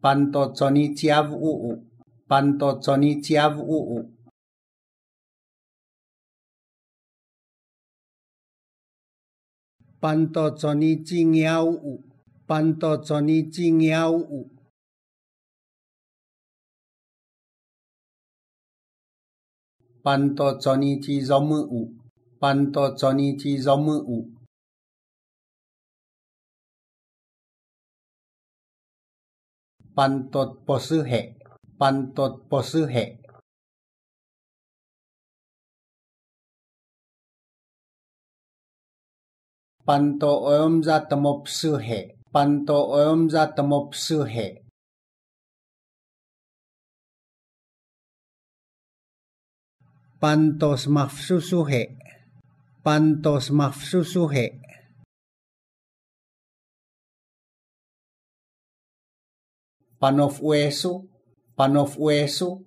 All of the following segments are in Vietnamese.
搬到这里家务，搬到这里家务，搬到这里进家务，搬到这里进家务，搬到这里做什么务，搬到这里做什么五。パントッポスヘ、パントッポスヘ。パントオヨムザトモプスヘ、パントオヨムザトモプスヘ。パントスマフススヘ、パントスマフススヘ。pano łesu, pano łesu.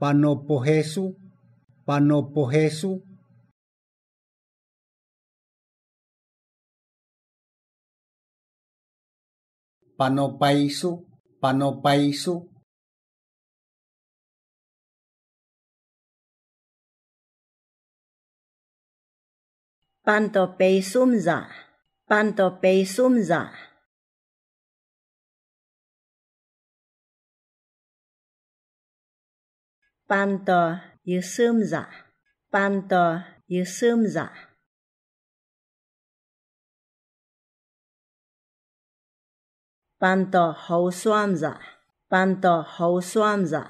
Panopohesu, panopohesu. Panopaisu, Paisu. Panto pe sumza. Panto pe sumza. Panto yu sumza. Panto yu sumza. Panto hou suamza. Panto hou suamza.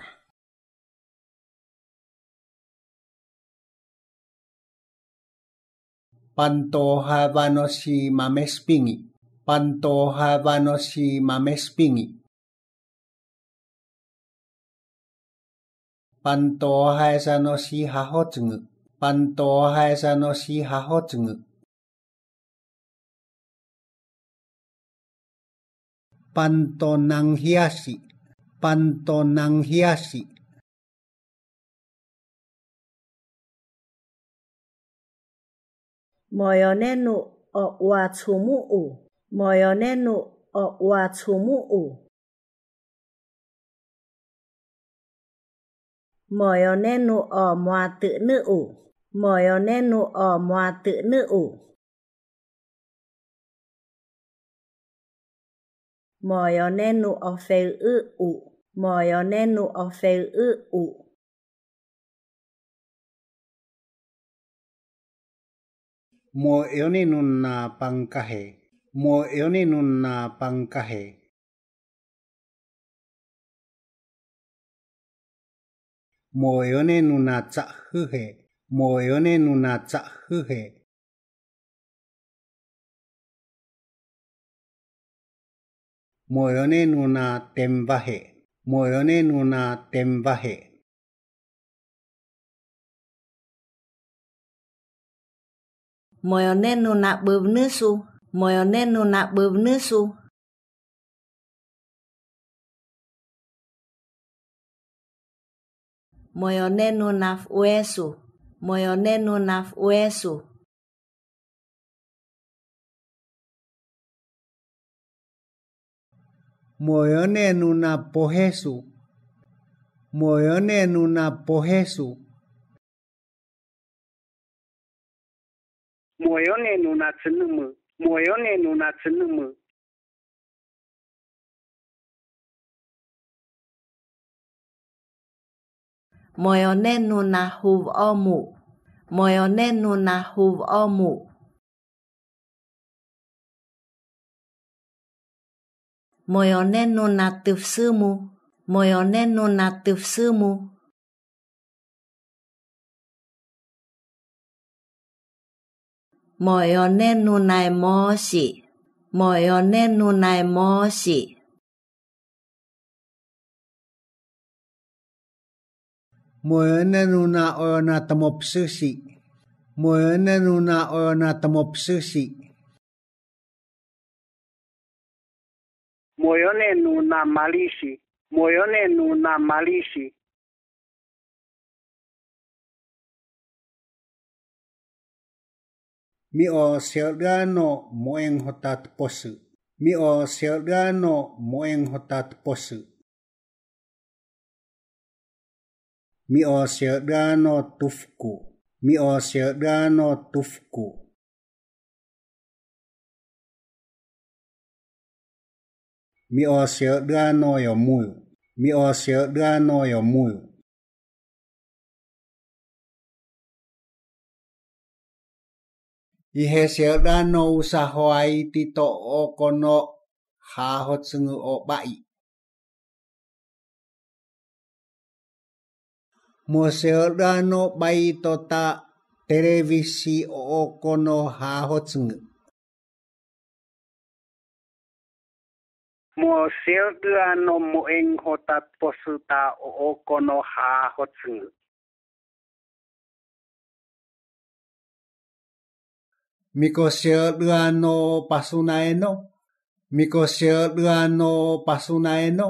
Pantoja vanosi mamespingi. Pantoja vanosi mamespingi. Pantoja esa no si hahotsugu. Pantoja esa no si hahotsugu. Pantonang hiasi. Pantonang hiasi. moyonenu o uachumu'u moyonenu o uachumu'u moyonenu o moatɨ'nɨ'u moyonenu o moatɨ'nɨ'u moyonenu o feu'ɨ'u moyonenu o feu'ɨ'u mo eoni nun na pangkahe mo eoni nun na pangkahe mo eoni nun na cha hư he mo eoni nun na cha mo eoni nun na temba mo eoni nun na temba Moyo neno na bövnüsu. Moyo neno na bövnüsu. Moyo neno na uesu. Moyo neno na uesu. Moyo neno na pohesu. Moyo neno na pohesu. moyo neno na tsinmu moyo neno na tsinmu moyo neno na huv omu moyo neno na huv omu moyo neno na tufsumu moyo neno na tufsumu 莫要那奴乃莫西，莫要那奴乃莫西，莫要那奴乃我那多么舒适，莫要那奴乃我那多么舒适，莫要那奴乃美丽兮，莫要那奴乃美丽兮。mi o sergano moeng hotat posu. Mi o sergano moeng hotat posu. Mi o sergano tufku. Mi o sergano tufku. Mi o sergano yo muyu. Mi o sergano yo muyu. ihe seura no usa hoai tito o kono hahotsungu o bai. Mo seura no bai tota televisi o kono hahotsungu. Mo seura no moeng hotat posuta o kono hahotsungu. Micosierano pasunaeno. Micosierano pasunaeno.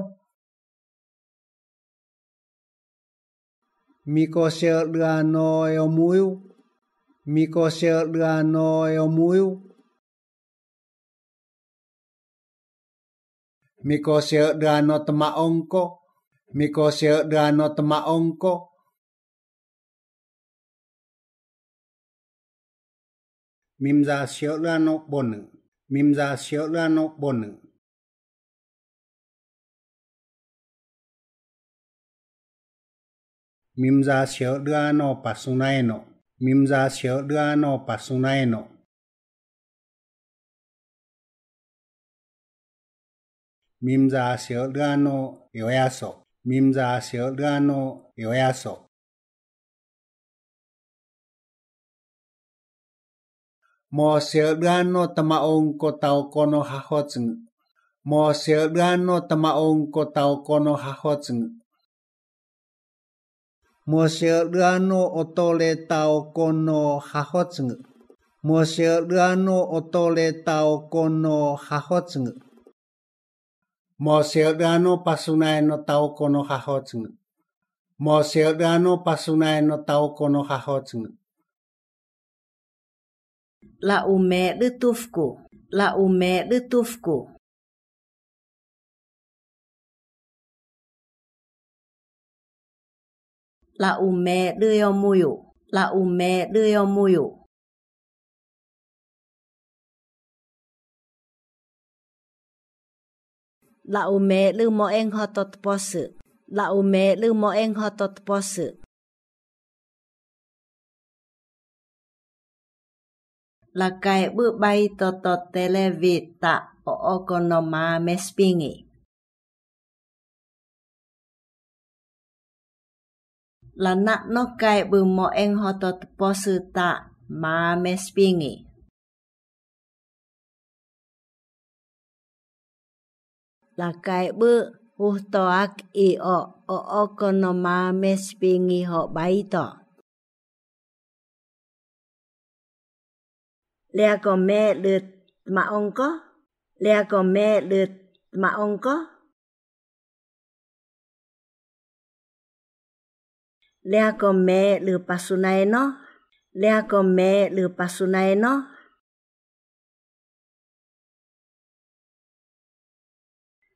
Micosierano eomuiu. Micosierano eomuiu. Micosierano tmaonco. tema onko mimza siolano bonu mimza siolano bonu mimza siolano pasunaeno mimza siolano pasunaeno mimza siolano yoyaso mimza siolano yoyaso Mosilgan o t a m a o n ko tao kono hahotsng. Mosilgan o t a m a ko tao kono hahotsng. Mosilgan o otole tao kono hahotsng. Mosilgan o otole tao kono hahotsng. Mosilgan o pasunay no tao kono hahotsng. Mosilgan o pasunay no tao kono hahotsng. La u mẹ đư tuf cổ. La u mẹ đư tuf cổ. La u mẹ đư yêu mùi La u mẹ đư yêu mùi La u mẹ lưu mọ en hot tot po sự. La u mẹ lưu mọ en hot tot po sự. la kai bu bai to to tele vi ta o okonoma me spingi. La na no kai bu mo en ho to po su ta ma me là cái bữa bu hu to ak i o o okonoma me spingi ho bai to. le có mẹ lượt mà ông có le có mẹ lượt mà ông có le có mẹ lượt bà su này nó le có mẹ lượt bà su này nó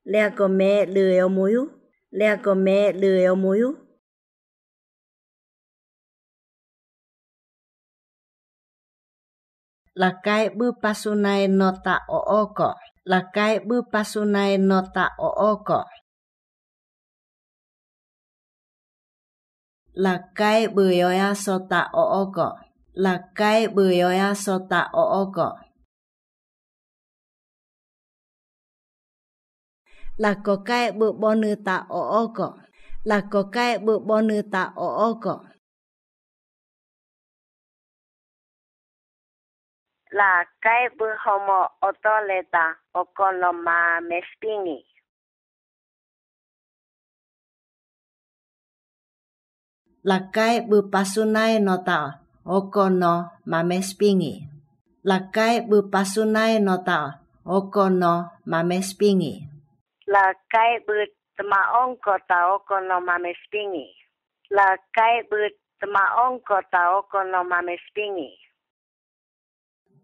le có mẹ lười ông muyu le có mẹ lười ông muyu lakai bu pasunai nota o oko. Lakai bu pasunai nota o oko. Lakai bu yoya sota o oko. Lakai bu yoya sota o oko. Lakokai bu bonuta o oko. Lakokai bu bonuta o oko. la kaibu homo otoleta okono ma mespini. La kai bu pasunai nota okono no mamespingi. La kai bu pasunai nota okono no mamespingi. La kai bu tema onko ta oko no mamespingi. La kai bu tema onko ta oko no mamespingi.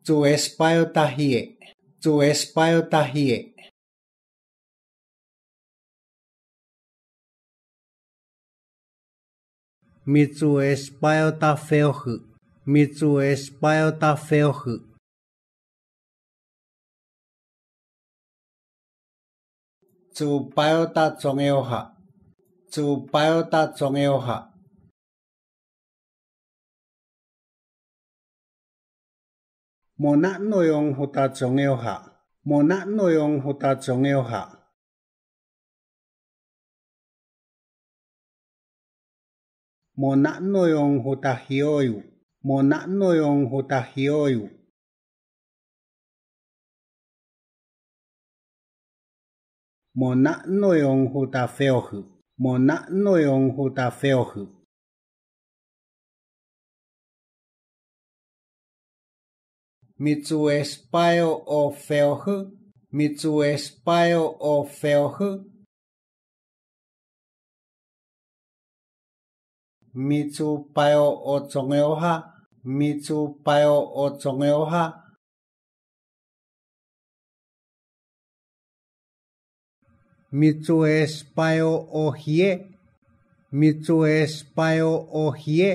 祝 espio da hie，祝 espio da hie。米祝 espio da feoh，米祝 espio da feoh。祝 bio da zongyo ha，祝 bio da zongyo ha。mô nạn nội ông hô ta chống yêu hạ, mô nạn nội ông hô ta chống yêu hạ. Mô nạn nội ông hô ta hiếu yêu, mô nạn nội ông hô ta hiếu yêu. Mô nạn nội ông hô ta phèo hữu, mô nạn nội ông hô ta phèo hữu. mitsuespaio o felge, mitsuespaio o felge, mitsupaio o tongeoha, mitsupaio o tongeoha, mitsuespaio o hie, mitsuespaio o hie,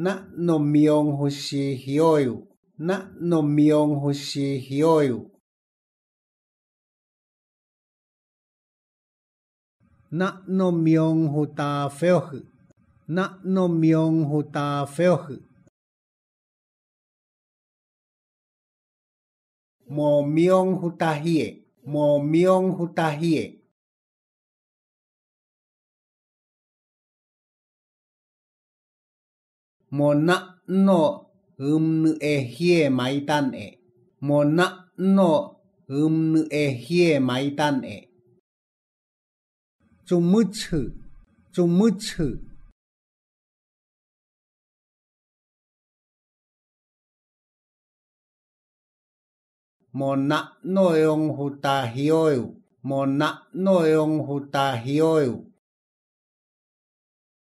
なのみおんほしひよゆ。なのみおんほしひよゆ。なのみょんほたふよふ。なのみょんほたふよふ。もみょんほたひえ。もみょんほたひえ。mo na no um nu e hie mai tan e mo na no um nu e hie mai tan e chung mu chu chung mu chu mo na no yong hu ta hioi mo na no yong hu ta hioi